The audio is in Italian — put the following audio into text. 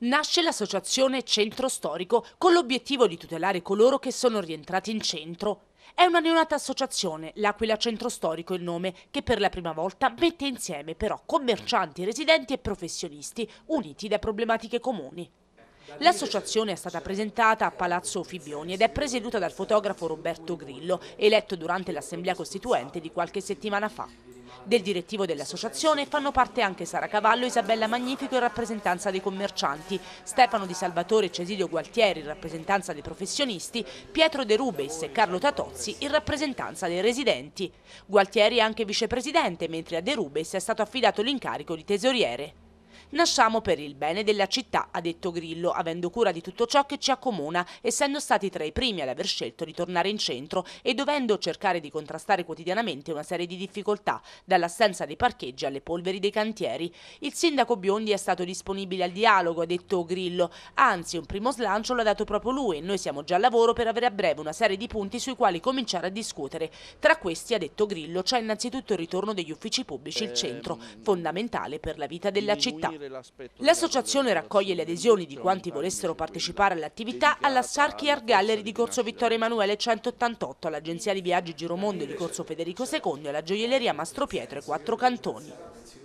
nasce l'associazione Centro Storico con l'obiettivo di tutelare coloro che sono rientrati in centro. È una neonata associazione, l'Aquila Centro Storico il nome, che per la prima volta mette insieme però commercianti, residenti e professionisti uniti da problematiche comuni. L'associazione è stata presentata a Palazzo Fibioni ed è presieduta dal fotografo Roberto Grillo, eletto durante l'Assemblea Costituente di qualche settimana fa. Del direttivo dell'associazione fanno parte anche Sara Cavallo, Isabella Magnifico in rappresentanza dei commercianti, Stefano Di Salvatore e Cesilio Gualtieri in rappresentanza dei professionisti, Pietro De Rubes e Carlo Tatozzi in rappresentanza dei residenti. Gualtieri è anche vicepresidente, mentre a De Rubes è stato affidato l'incarico di tesoriere. Nasciamo per il bene della città, ha detto Grillo, avendo cura di tutto ciò che ci accomuna, essendo stati tra i primi ad aver scelto di tornare in centro e dovendo cercare di contrastare quotidianamente una serie di difficoltà, dall'assenza dei parcheggi alle polveri dei cantieri. Il sindaco Biondi è stato disponibile al dialogo, ha detto Grillo, anzi un primo slancio l'ha dato proprio lui e noi siamo già al lavoro per avere a breve una serie di punti sui quali cominciare a discutere. Tra questi, ha detto Grillo, c'è innanzitutto il ritorno degli uffici pubblici il ehm, centro, fondamentale per la vita della città attività. L'associazione raccoglie le adesioni di quanti volessero partecipare all'attività alla Sarchi Art Gallery di Corso Vittorio Emanuele 188, all'Agenzia di Viaggi Giromondo di ecco, Corso Federico II e alla Gioielleria Mastro Pietro e Quattro Cantoni.